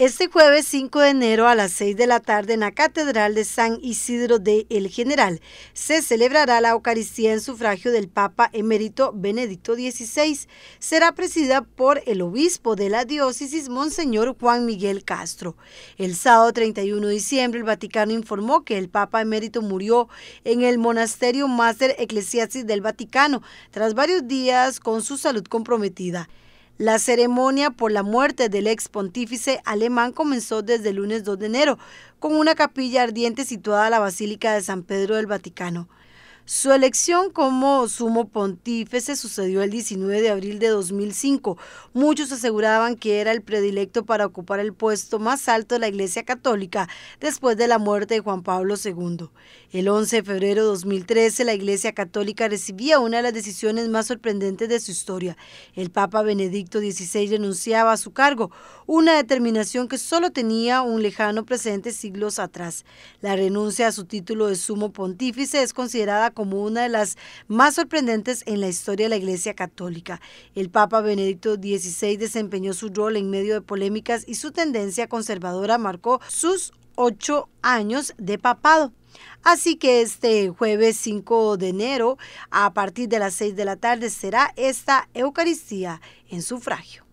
Este jueves 5 de enero a las 6 de la tarde en la Catedral de San Isidro de El General se celebrará la Eucaristía en sufragio del Papa emérito Benedicto XVI. Será presidida por el obispo de la diócesis, Monseñor Juan Miguel Castro. El sábado 31 de diciembre el Vaticano informó que el Papa emérito murió en el monasterio Máster Ecclesiastes del Vaticano tras varios días con su salud comprometida. La ceremonia por la muerte del ex pontífice alemán comenzó desde el lunes 2 de enero con una capilla ardiente situada a la Basílica de San Pedro del Vaticano. Su elección como sumo pontífice sucedió el 19 de abril de 2005. Muchos aseguraban que era el predilecto para ocupar el puesto más alto de la Iglesia Católica después de la muerte de Juan Pablo II. El 11 de febrero de 2013, la Iglesia Católica recibía una de las decisiones más sorprendentes de su historia. El Papa Benedicto XVI renunciaba a su cargo, una determinación que solo tenía un lejano presente siglos atrás. La renuncia a su título de sumo pontífice es considerada como una de las más sorprendentes en la historia de la Iglesia Católica. El Papa Benedicto XVI desempeñó su rol en medio de polémicas y su tendencia conservadora marcó sus ocho años de papado. Así que este jueves 5 de enero, a partir de las 6 de la tarde, será esta Eucaristía en sufragio.